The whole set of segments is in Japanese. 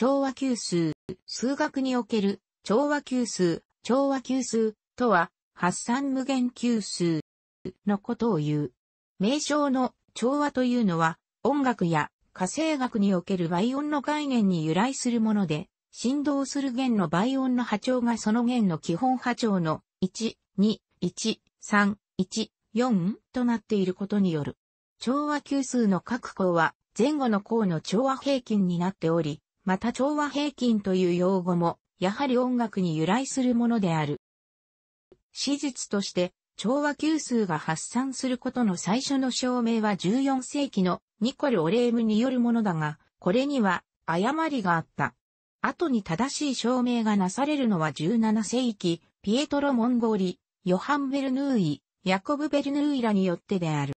調和級数、数学における調和級数、調和級数とは、発散無限級数のことを言う。名称の調和というのは、音楽や火星学における倍音の概念に由来するもので、振動する弦の倍音の波長がその弦の基本波長の1、2、1、3、1、4となっていることによる。調和級数の各項は前後の項の調和平均になっており、また調和平均という用語も、やはり音楽に由来するものである。史実として、調和級数が発散することの最初の証明は14世紀のニコル・オレームによるものだが、これには誤りがあった。後に正しい証明がなされるのは17世紀、ピエトロ・モンゴーリ、ヨハン・ベルヌーイ、ヤコブ・ベルヌーイらによってである。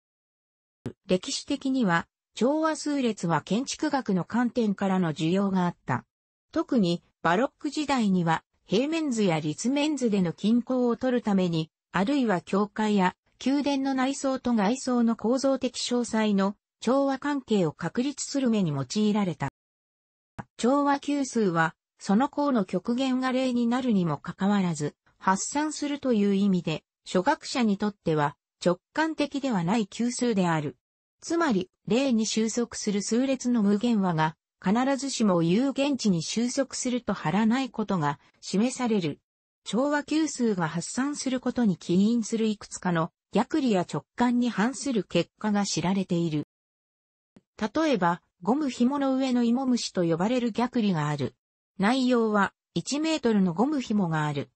歴史的には、調和数列は建築学の観点からの需要があった。特にバロック時代には平面図や立面図での均衡を取るために、あるいは教会や宮殿の内装と外装の構造的詳細の調和関係を確立する目に用いられた。調和級数は、その項の極限が例になるにもかかわらず、発散するという意味で、初学者にとっては直感的ではない級数である。つまり、例に収束する数列の無限和が、必ずしも有限値に収束すると張らないことが示される。調和級数が発散することに起因するいくつかの逆理や直感に反する結果が知られている。例えば、ゴム紐の上の芋虫と呼ばれる逆理がある。内容は1メートルのゴム紐がある。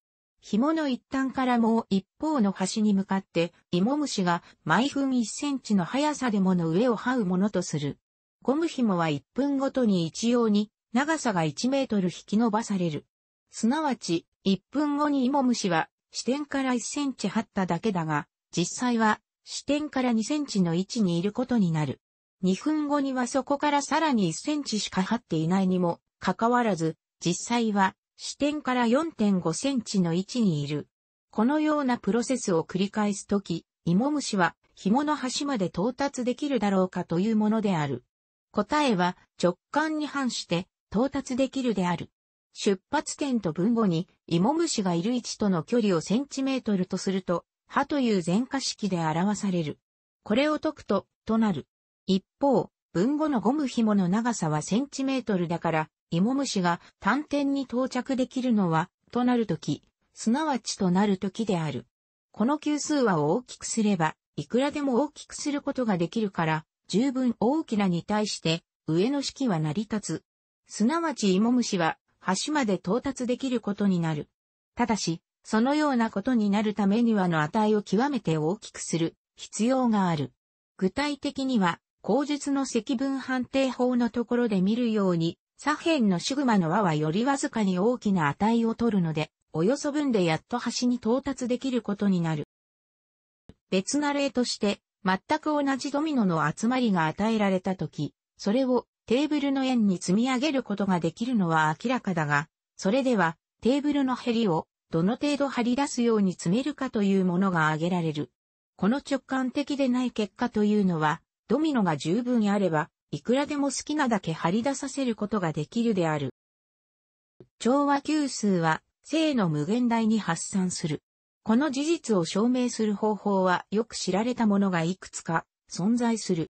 紐の一端からもう一方の端に向かって、芋虫が毎分1センチの速さでもの上を這うものとする。ゴム紐は1分ごとに一様に長さが1メートル引き伸ばされる。すなわち、1分後に芋虫は視点から1センチ張っただけだが、実際は視点から2センチの位置にいることになる。2分後にはそこからさらに1センチしか張っていないにもかかわらず、実際は視点から4.5センチの位置にいる。このようなプロセスを繰り返すとき、芋虫は紐の端まで到達できるだろうかというものである。答えは直感に反して到達できるである。出発点と分後に芋虫がいる位置との距離をセンチメートルとすると、歯という全化式で表される。これを解くと、となる。一方、分後のゴム紐の長さはセンチメートルだから、芋虫が単点に到着できるのは、となるとき、すなわちとなるときである。この級数は大きくすれば、いくらでも大きくすることができるから、十分大きなに対して、上の式は成り立つ。すなわち芋虫は、端まで到達できることになる。ただし、そのようなことになるためにはの値を極めて大きくする必要がある。具体的には、口述の積分判定法のところで見るように、左辺のシグマの輪はよりわずかに大きな値を取るので、およそ分でやっと端に到達できることになる。別な例として、全く同じドミノの集まりが与えられたとき、それをテーブルの円に積み上げることができるのは明らかだが、それではテーブルのヘリをどの程度張り出すように積めるかというものが挙げられる。この直感的でない結果というのは、ドミノが十分あれば、いくらでも好きなだけ張り出させることができるである。調和級数は、正の無限大に発散する。この事実を証明する方法はよく知られたものがいくつか存在する。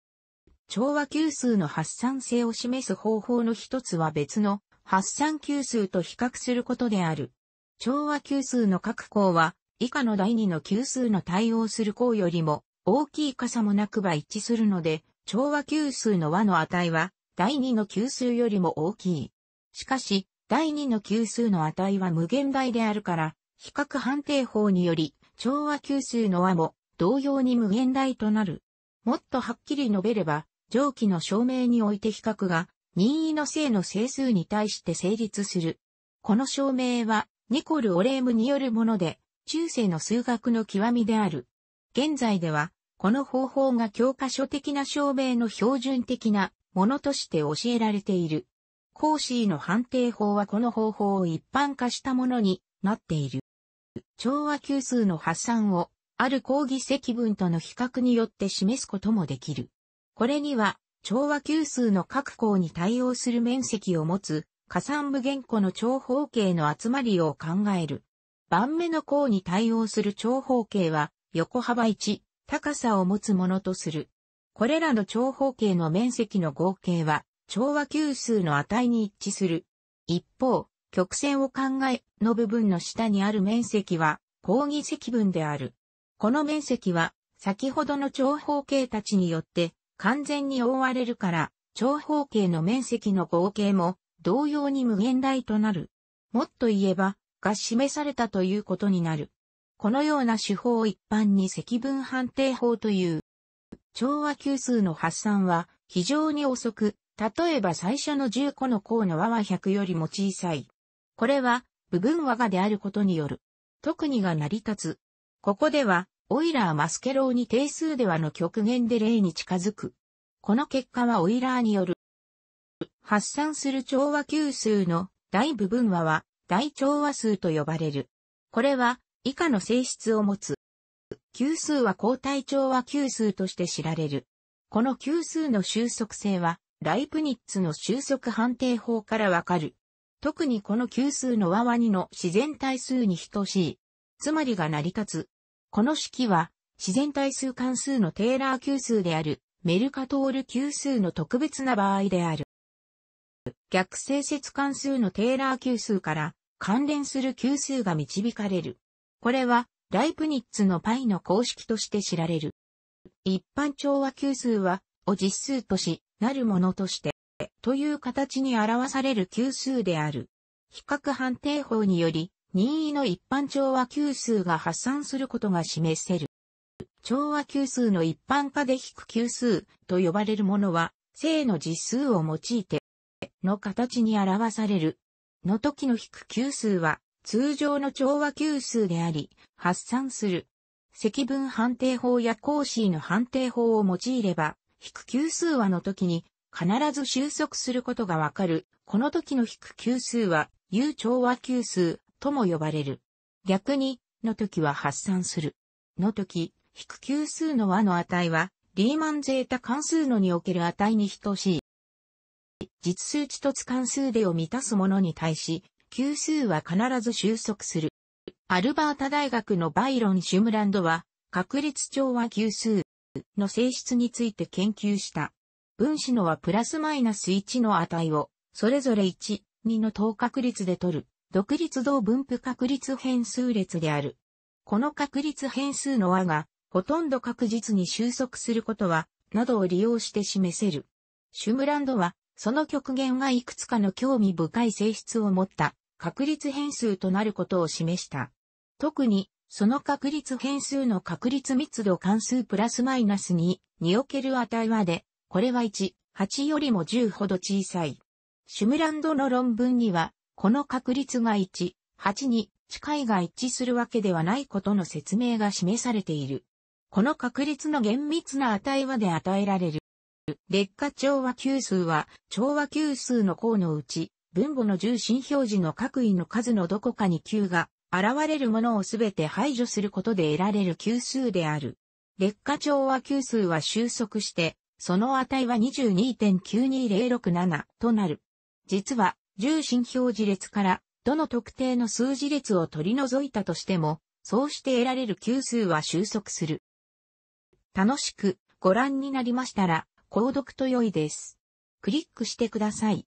調和級数の発散性を示す方法の一つは別の発散級数と比較することである。調和級数の各項は以下の第2の級数の対応する項よりも大きい傘もなくば一致するので調和級数の和の値は、第2の級数よりも大きい。しかし、第2の級数の値は無限大であるから、比較判定法により、調和級数の和も同様に無限大となる。もっとはっきり述べれば、上記の証明において比較が、任意の正の整数に対して成立する。この証明は、ニコル・オレームによるもので、中世の数学の極みである。現在では、この方法が教科書的な証明の標準的なものとして教えられている。コーシーの判定法はこの方法を一般化したものになっている。調和級数の発散をある講義積分との比較によって示すこともできる。これには調和級数の各項に対応する面積を持つ加算部限語の長方形の集まりを考える。番目の項に対応する長方形は横幅1、高さを持つものとする。これらの長方形の面積の合計は、調和級数の値に一致する。一方、曲線を考えの部分の下にある面積は、講義積分である。この面積は、先ほどの長方形たちによって完全に覆われるから、長方形の面積の合計も同様に無限大となる。もっと言えば、が示されたということになる。このような手法を一般に積分判定法という。調和級数の発散は非常に遅く、例えば最初の10個の項の和は100よりも小さい。これは部分和がであることによる。特にが成り立つ。ここでは、オイラー・マスケローに定数ではの極限で例に近づく。この結果はオイラーによる。発散する調和級数の大部分和は大調和数と呼ばれる。これは以下の性質を持つ。級数は高体調は級数として知られる。この級数の収束性は、ライプニッツの収束判定法からわかる。特にこの級数の和和2の自然対数に等しい。つまりが成り立つ。この式は、自然対数関数のテーラー級数である、メルカトール級数の特別な場合である。逆性節関数のテーラー級数から、関連する級数が導かれる。これは、ライプニッツのパイの公式として知られる。一般調和級数は、を実数とし、なるものとして、という形に表される級数である。比較判定法により、任意の一般調和級数が発散することが示せる。調和級数の一般化で引く級数と呼ばれるものは、正の実数を用いて、の形に表される。の時の引く級数は、通常の調和級数であり、発散する。積分判定法やコーシーの判定法を用いれば、引く級数和の時に必ず収束することがわかる。この時の引く級数は、有調和級数とも呼ばれる。逆に、の時は発散する。の時、引く級数の和の値は、リーマンゼータ関数のにおける値に等しい。実数値凸関数でを満たすものに対し、級数は必ず収束する。アルバータ大学のバイロン・シュムランドは、確率調和級数の性質について研究した。分子のはプラスマイナス1の値を、それぞれ1、2の等確率で取る、独立同分布確率変数列である。この確率変数の和が、ほとんど確実に収束することは、などを利用して示せる。シュムランドは、その極限がいくつかの興味深い性質を持った確率変数となることを示した。特に、その確率変数の確率密度関数プラスマイナス2における値はで、これは1、8よりも10ほど小さい。シュムランドの論文には、この確率が1、8に近いが一致するわけではないことの説明が示されている。この確率の厳密な値はで与えられる。劣化調和級数は、調和級数の項のうち、分母の重心表示の各位の数のどこかに級が現れるものをすべて排除することで得られる級数である。劣化調和級数は収束して、その値は22.92067となる。実は、重心表示列から、どの特定の数字列を取り除いたとしても、そうして得られる級数は収束する。楽しくご覧になりましたら、購読と良いです。クリックしてください。